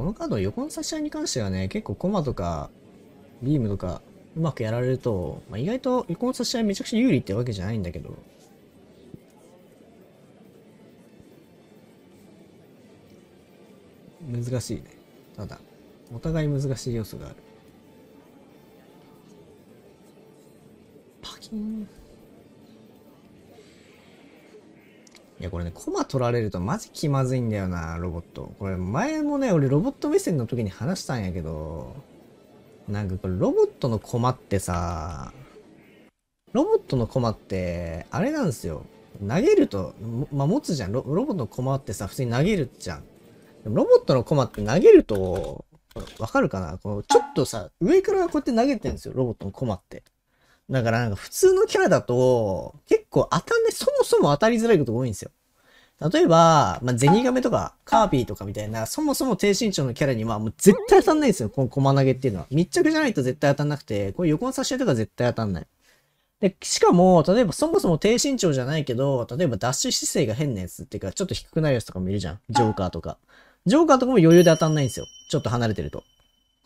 このカード横の差し合いに関してはね、結構コマとか、ビームとか、うまくやられると、まあ、意外と横の差し合いめちゃくちゃ有利ってわけじゃないんだけど、難しいね。ただ、お互い難しい要素がある。パキン。いや、これね、コマ取られるとマジ気まずいんだよな、ロボット。これ前もね、俺ロボット目線の時に話したんやけど、なんかこれロボットのコマってさ、ロボットのコマって、あれなんですよ。投げると、まあ、持つじゃんロ。ロボットのコマってさ、普通に投げるじゃん。ロボットのコマって投げると、わかるかなこのちょっとさ、上からこうやって投げてるんですよ、ロボットのコマって。だからなんか普通のキャラだと、結構当たんない、そもそも当たりづらいことが多いんですよ。例えば、まあ、ゼニガメとか、カービィとかみたいな、そもそも低身長のキャラには、もう絶対当たんないんですよ。この駒投げっていうのは。密着じゃないと絶対当たんなくて、こう横の差し合いとか絶対当たんない。で、しかも、例えばそもそも低身長じゃないけど、例えばダッシュ姿勢が変なやつっていうか、ちょっと低くなるやつとかもいるじゃん。ジョーカーとか。ジョーカーとかも余裕で当たんないんですよ。ちょっと離れてると。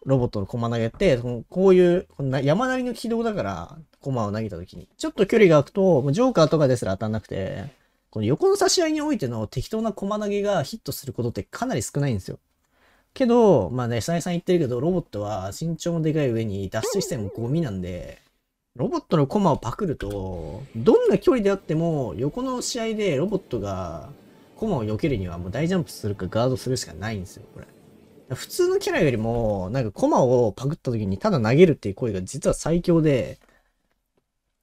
ロボットの駒投げって、こういう山なりの軌道だから、駒を投げた時に。ちょっと距離が空くと、ジョーカーとかですら当たんなくて、この横の差し合いにおいての適当な駒投げがヒットすることってかなり少ないんですよ。けど、まあね、久井さん言ってるけど、ロボットは身長もでかい上にダッシュ姿勢もゴミなんで、ロボットのコマをパクると、どんな距離であっても、横の試合でロボットがコマを避けるにはもう大ジャンプするかガードするしかないんですよ、これ。普通のキャラよりも、なんかコマをパクった時にただ投げるっていう行為が実は最強で、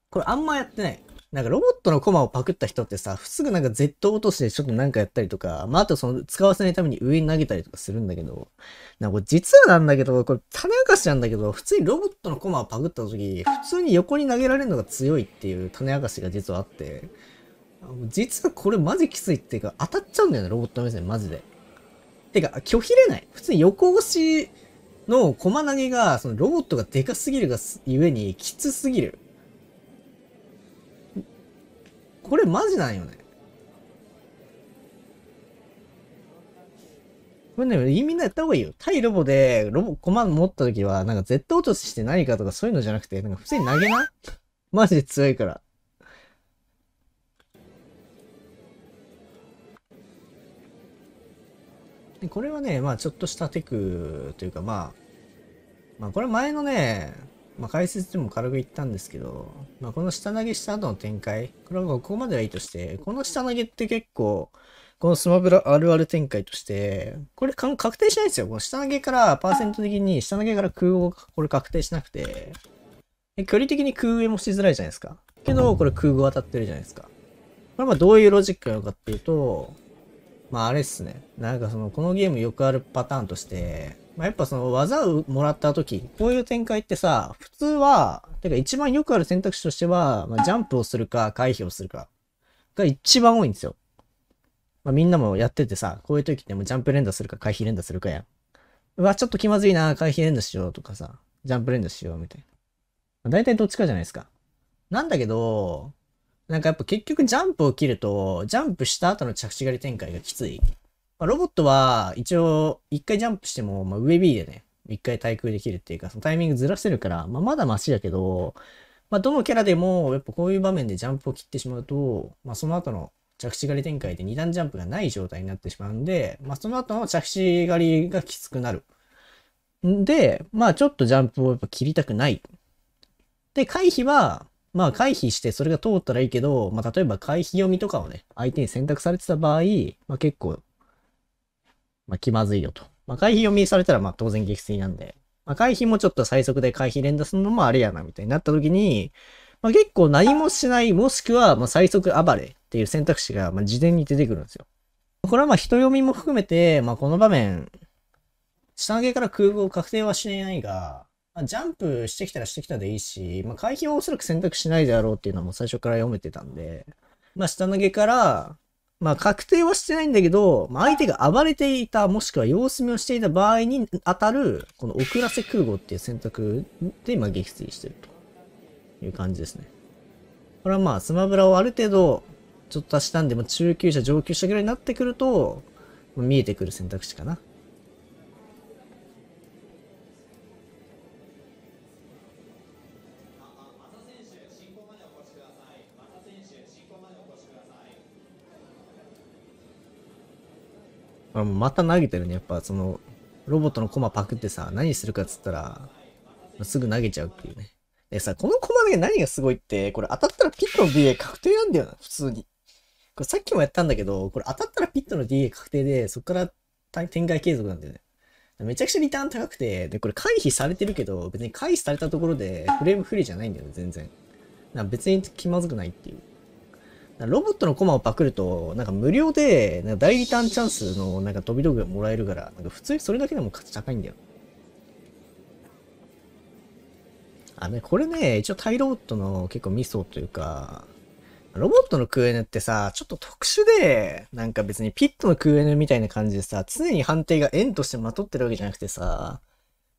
これあんまやってない。なんかロボットのコマをパクった人ってさ、すぐなんか Z 落としてちょっとなんかやったりとか、まああとその使わせないために上に投げたりとかするんだけど、なんかこれ実はなんだけど、これ種明かしなんだけど、普通にロボットのコマをパクった時、普通に横に投げられるのが強いっていう種明かしが実はあって、実はこれマジきついっていうか当たっちゃうんだよね、ロボット目線マジで。てか、拒否れない。普通に横押しの駒投げが、そのロボットがでかすぎるがゆえにきつすぎる。これマジなんよね。これね、みんなやった方がいいよ。対ロボで、ロボ、駒持った時は、なんか絶対落として何かとかそういうのじゃなくて、なんか普通に投げなマジで強いから。でこれはね、まあちょっとしたテクというか、まあ、まあこれ前のね、まあ解説でも軽く言ったんですけど、まあこの下投げした後の展開、これはここまではいいとして、この下投げって結構、このスマブラあるある展開として、これ確定しないんですよ。この下投げから、パーセント的に下投げから空をこれ確定しなくて、距離的に空上もしづらいじゃないですか。けど、これ空後当たってるじゃないですか。これはどういうロジックなのかっていうと、まああれっすね。なんかその、このゲームよくあるパターンとして、まあ、やっぱその技をもらった時、こういう展開ってさ、普通は、てか一番よくある選択肢としては、まあ、ジャンプをするか回避をするかが一番多いんですよ。まあ、みんなもやっててさ、こういう時ってもうジャンプ連打するか回避連打するかやん。うわ、ちょっと気まずいな、回避連打しようとかさ、ジャンプ連打しようみたいな。まあ、大体どっちかじゃないですか。なんだけど、なんかやっぱ結局ジャンプを切ると、ジャンプした後の着地狩り展開がきつい。まあ、ロボットは一応、一回ジャンプしても、まあ、上 B でね、一回対空できるっていうか、そのタイミングずらせるから、まあ、まだマシだけど、まあ、どのキャラでも、やっぱこういう場面でジャンプを切ってしまうと、まあ、その後の着地狩り展開で2段ジャンプがない状態になってしまうんで、まあ、その後の着地狩りがきつくなる。んで、まあ、ちょっとジャンプをやっぱ切りたくない。で、回避は、まあ回避してそれが通ったらいいけど、まあ例えば回避読みとかをね、相手に選択されてた場合、まあ結構、まあ気まずいよと。まあ回避読みされたらまあ当然撃墜なんで、まあ回避もちょっと最速で回避連打するのもあれやなみたいになった時に、まあ結構何もしないもしくはまあ最速暴れっていう選択肢がまあ事前に出てくるんですよ。これはまあ人読みも含めて、まあこの場面、下投げから空母確定はしないが、まあ、ジャンプしてきたらしてきたでいいし、まあ、回避はおそらく選択しないであろうっていうのはもう最初から読めてたんで、まあ、下投げから、まあ、確定はしてないんだけど、まあ、相手が暴れていた、もしくは様子見をしていた場合に当たる、この遅らせ空母っていう選択で今撃墜してるという感じですね。これはまあ、スマブラをある程度、ちょっと足したんで、も中級者、上級者ぐらいになってくると、見えてくる選択肢かな。あもまた投げてるね。やっぱその、ロボットのコマパクってさ、何するかっつったら、すぐ投げちゃうっていうね。でさ、このコマで何がすごいって、これ当たったらピットの DA 確定なんだよな、普通に。これさっきもやったんだけど、これ当たったらピットの DA 確定で、そっから展開継続なんだよね。めちゃくちゃリターン高くて、で、これ回避されてるけど、別に回避されたところでフレームフリーじゃないんだよね、全然。別に気まずくないっていう。ロボットのコマをパクると、なんか無料で、なんか大リターンチャンスのなんか飛び道具がもらえるから、なんか普通にそれだけでも価値高いんだよ。あね、これね、一応タイロボットの結構ミソというか、ロボットのクエヌってさ、ちょっと特殊で、なんか別にピットのクエヌみたいな感じでさ、常に判定が円としてまとってるわけじゃなくてさ、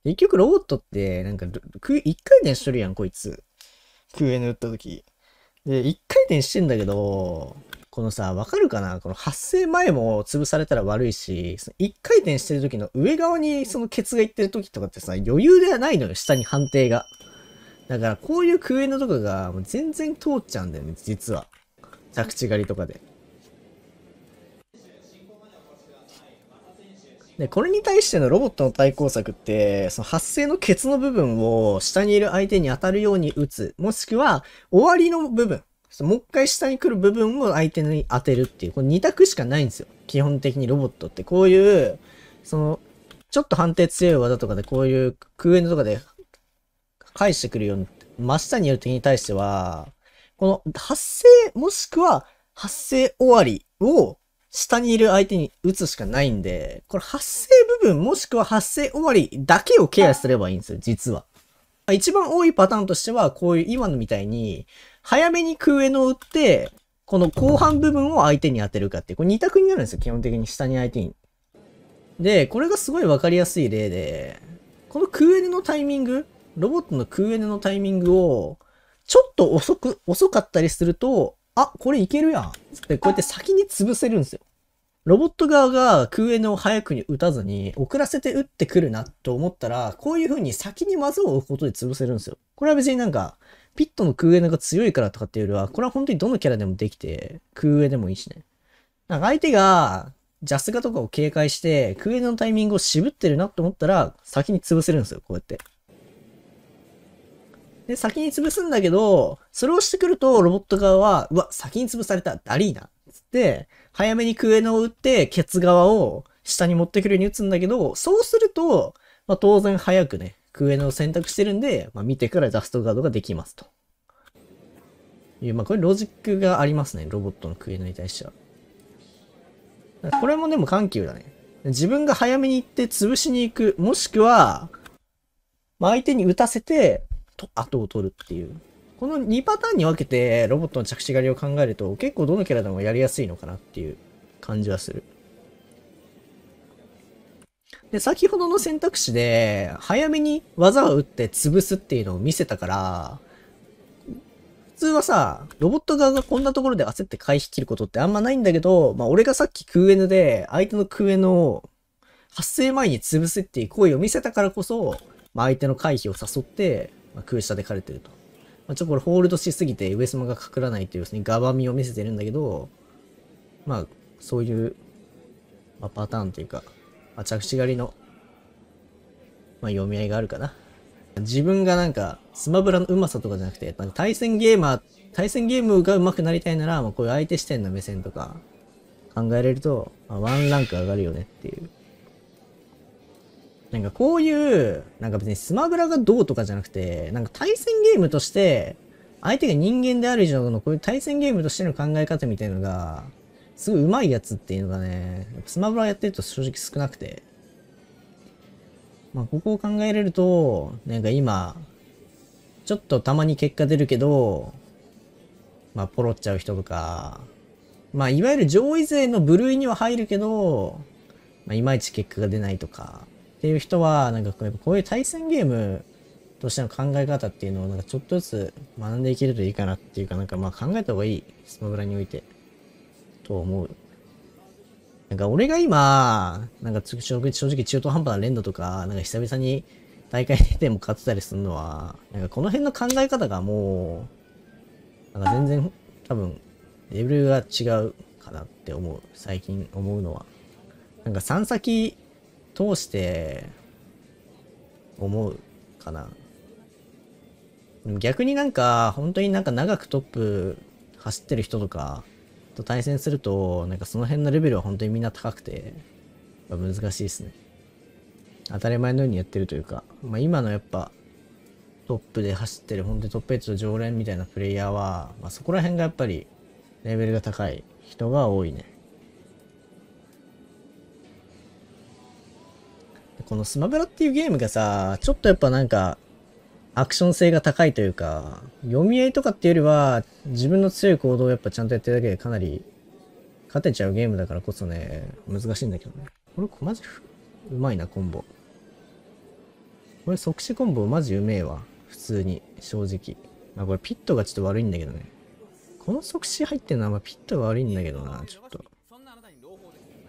結局ロボットって、なんか、1回転しとるやん、こいつ。クエヌ打った時。で、一回転してんだけど、このさ、わかるかなこの発生前も潰されたら悪いし、一回転してる時の上側にそのケツがいってる時とかってさ、余裕ではないのよ、下に判定が。だからこういうクエのとかがもう全然通っちゃうんだよね、実は。着地狩りとかで。で、これに対してのロボットの対抗策って、その発生のケツの部分を下にいる相手に当たるように打つ、もしくは終わりの部分、もう一回下に来る部分を相手に当てるっていう、この2択しかないんですよ。基本的にロボットって。こういう、その、ちょっと判定強い技とかで、こういう空エンとかで返してくるように、真下にいる敵に対しては、この発生、もしくは発生終わりを下にいる相手に打つしかないんで、これ発生部分もしくは発生終わりだけをケアすればいいんですよ、実は。一番多いパターンとしては、こういう今のみたいに、早めに空への打って、この後半部分を相手に当てるかっていう、これ2択になるんですよ、基本的に下に相手に。で、これがすごいわかりやすい例で、この空エネのタイミング、ロボットの空エネのタイミングを、ちょっと遅く、遅かったりすると、あ、これいけるやん。つって、こうやって先に潰せるんですよ。ロボット側が空エのを早くに打たずに遅らせて打ってくるなと思ったら、こういう風に先に技を置くことで潰せるんですよ。これは別になんか、ピットの空エネが強いからとかっていうよりは、これは本当にどのキャラでもできて、空エでもいいしね。なんか相手が、ジャスガとかを警戒して、空エのタイミングを渋ってるなと思ったら、先に潰せるんですよ、こうやって。で、先に潰すんだけど、それをしてくると、ロボット側は、うわ、先に潰された、ダリーナっつって、早めにクエノを打って、ケツ側を下に持ってくるように打つんだけど、そうすると、まあ、当然早くね、クエノを選択してるんで、まあ、見てからジャストガードができますと。いう、まあ、これロジックがありますね。ロボットのクエノに対しては。これもでも緩急だね。自分が早めに行って潰しに行く。もしくは、まあ、相手に打たせて、と、後を取るっていう。この2パターンに分けてロボットの着地狩りを考えると結構どのキャラでもやりやすいのかなっていう感じはする。で、先ほどの選択肢で早めに技を打って潰すっていうのを見せたから、普通はさ、ロボット側がこんなところで焦って回避切ることってあんまないんだけど、まあ俺がさっき空ヌで相手の空 N を発生前に潰すっていう行為を見せたからこそ、まあ相手の回避を誘って、まあ、空車で枯れてると。まあ、ちょっとこれホールドしすぎて上様がかからないという、すね、ガバみを見せてるんだけど、まあ、そういう、まあ、パターンというか、まあ、着地狩りの、まあ、読み合いがあるかな。自分がなんか、スマブラの上手さとかじゃなくて、対戦ゲーマー、対戦ゲームが上手くなりたいなら、まあ、こういう相手視点の目線とか考えれると、まあ、ワンランク上がるよねっていう。なんかこういう、なんか別にスマブラがどうとかじゃなくて、なんか対戦ゲームとして、相手が人間である以上のこういう対戦ゲームとしての考え方みたいのが、すごい上手いやつっていうのがね、スマブラやってると正直少なくて。まあ、ここを考えれると、なんか今、ちょっとたまに結果出るけど、まあ、ポロっちゃう人とか、まあ、いわゆる上位勢の部類には入るけど、まあ、いまいち結果が出ないとか、っていう人は、なんかこうこういう対戦ゲームとしての考え方っていうのを、なんかちょっとずつ学んでいけるといいかなっていうか、なんかまあ考えた方がいい。スマブラにおいて。と思う。なんか俺が今、なんか正直中途半端な連打とか、なんか久々に大会でも勝ってたりするのは、なんかこの辺の考え方がもう、なんか全然多分レベルが違うかなって思う。最近思うのは。なんか3先通して思うかな。逆になんか、本当になんか長くトップ走ってる人とかと対戦すると、なんかその辺のレベルは本当にみんな高くて、難しいですね。当たり前のようにやってるというか、まあ、今のやっぱ、トップで走ってる、本当にトップエッジと常連みたいなプレイヤーは、まあ、そこら辺がやっぱりレベルが高い人が多いね。このスマブラっていうゲームがさ、ちょっとやっぱなんか、アクション性が高いというか、読み合いとかっていうよりは、自分の強い行動をやっぱちゃんとやってるだけでかなり、勝てちゃうゲームだからこそね、難しいんだけどね。これマジうまいな、コンボ。これ即死コンボマジうめえわ。普通に、正直。まあこれピットがちょっと悪いんだけどね。この即死入ってるのはまピットが悪いんだけどな、ちょっと。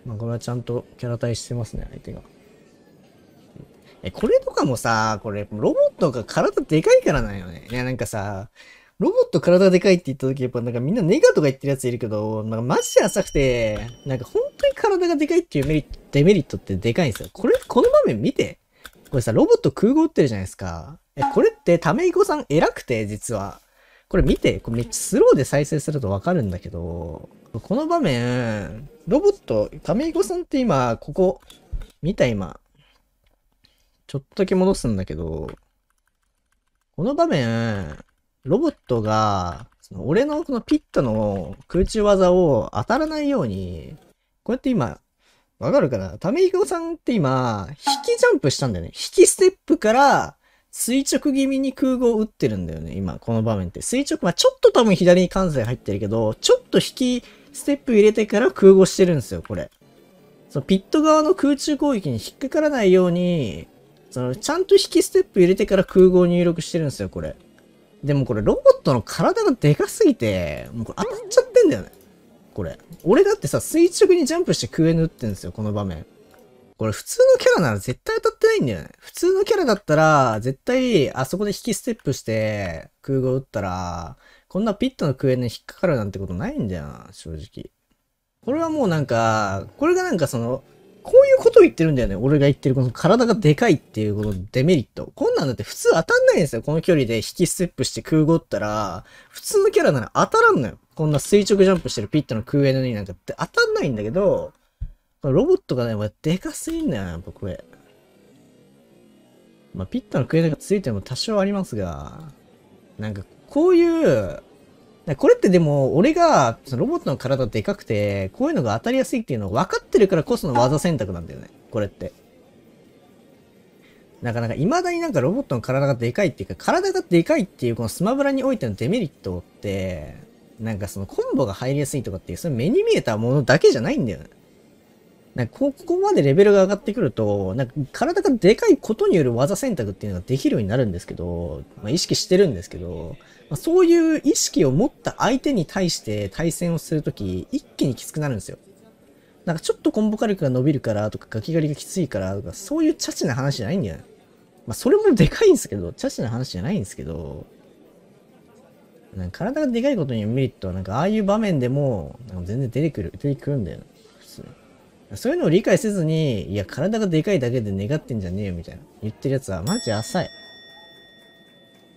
まあこれはちゃんとキャラ対してますね、相手が。え、これとかもさ、これ、ロボットが体でかいからなんよね。いや、なんかさ、ロボット体でかいって言った時、やっぱなんかみんなネガとか言ってるやついるけど、なんかマジで浅くて、なんか本当に体がでかいっていうメリット、デメリットってでかいんですよ。これ、この場面見て。これさ、ロボット空港打ってるじゃないですか。え、これってためいこさん偉くて、実は。これ見て、これめっちゃスローで再生するとわかるんだけど、この場面、ロボット、ためいこさんって今、ここ、見た今、ちょっとだけ戻すんだけど、この場面、ロボットが、その俺のこのピットの空中技を当たらないように、こうやって今、わかるかなためいこさんって今、引きジャンプしたんだよね。引きステップから、垂直気味に空語を打ってるんだよね、今、この場面って。垂直、まあ、ちょっと多分左に関西入ってるけど、ちょっと引きステップ入れてから空語してるんですよ、これ。そのピット側の空中攻撃に引っかからないように、その、ちゃんと引きステップ入れてから空語入力してるんですよ、これ。でもこれ、ロボットの体がでかすぎて、もうこれ当たっちゃってんだよね。これ。俺だってさ、垂直にジャンプして空へ打ってんですよ、この場面。これ普通のキャラなら絶対当たってないんだよね。普通のキャラだったら、絶対、あそこで引きステップして、空語打ったら、こんなピットの空へに引っかかるなんてことないんだよな、正直。これはもうなんか、これがなんかその、こういうことを言ってるんだよね。俺が言ってるこの体がでかいっていうこのデメリット。こんなんだって普通当たんないんですよ。この距離で引きステップして空ごったら、普通のキャラなら当たらんのよ。こんな垂直ジャンプしてるピットの空へのになんかって当たんないんだけど、ロボットがね、でかすぎんだよな、やっぱこれ。まあ、ピットの空へがついても多少ありますが、なんかこういうこれってでも、俺が、そのロボットの体でかくて、こういうのが当たりやすいっていうのを分かってるからこその技選択なんだよね。これって。なかなか、未だになんかロボットの体がでかいっていうか、体がでかいっていうこのスマブラにおいてのデメリットって、なんかそのコンボが入りやすいとかっていう、それ目に見えたものだけじゃないんだよね。なんかここまでレベルが上がってくると、なんか体がでかいことによる技選択っていうのができるようになるんですけど、まあ、意識してるんですけど、まそういう意識を持った相手に対して対戦をするとき、一気にきつくなるんですよ。なんかちょっとコンボ火力が伸びるからとかガキ狩りがきついからとかそういうチャチな話じゃないんだよまあそれもでかいんですけど、チャチな話じゃないんですけど、なんか体がでかいことにメリットはなんかああいう場面でもなんか全然出てくる、出てくるんだよ、普通そういうのを理解せずに、いや体がでかいだけで願ってんじゃねえよみたいな言ってるやつはマジ浅い。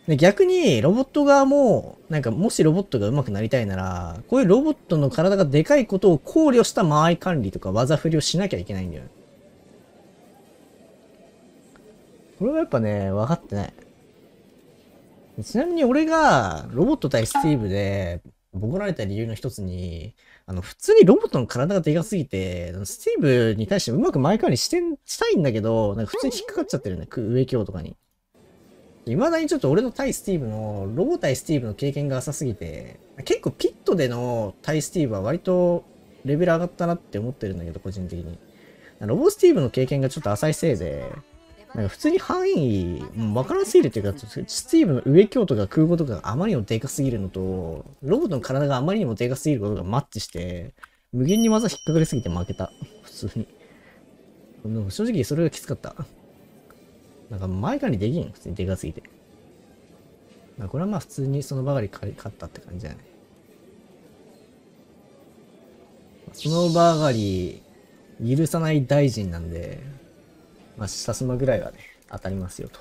で逆にロボット側も、なんかもしロボットが上手くなりたいなら、こういうロボットの体がでかいことを考慮した間合い管理とか技振りをしなきゃいけないんだよね。これはやっぱね、分かってない。ちなみに俺がロボット対スティーブでボコられた理由の一つに、あの、普通にロボットの体がでかすぎて、スティーブに対してうまく前管理してしたいんだけど、なんか普通に引っかかっちゃってるね、上気とかに。未だにちょっと俺の対スティーブの、ロボ対スティーブの経験が浅すぎて、結構ピットでの対スティーブは割とレベル上がったなって思ってるんだけど、個人的に。ロボスティーブの経験がちょっと浅いせいで、なんか普通に範囲、わからんすぎるっていうか、スティーブの上京とか空母とかがあまりにもでかすぎるのと、ロボットの体があまりにもでかすぎることがマッチして、無限に技引っかかりすぎて負けた。普通に。正直それがきつかった。なんか前借りできん普通にでかすぎて。まあこれはまあ普通にそのばかり買ったって感じじゃない。そのばかり許さない大臣なんで、まあ、下すまぐらいはね、当たりますよと。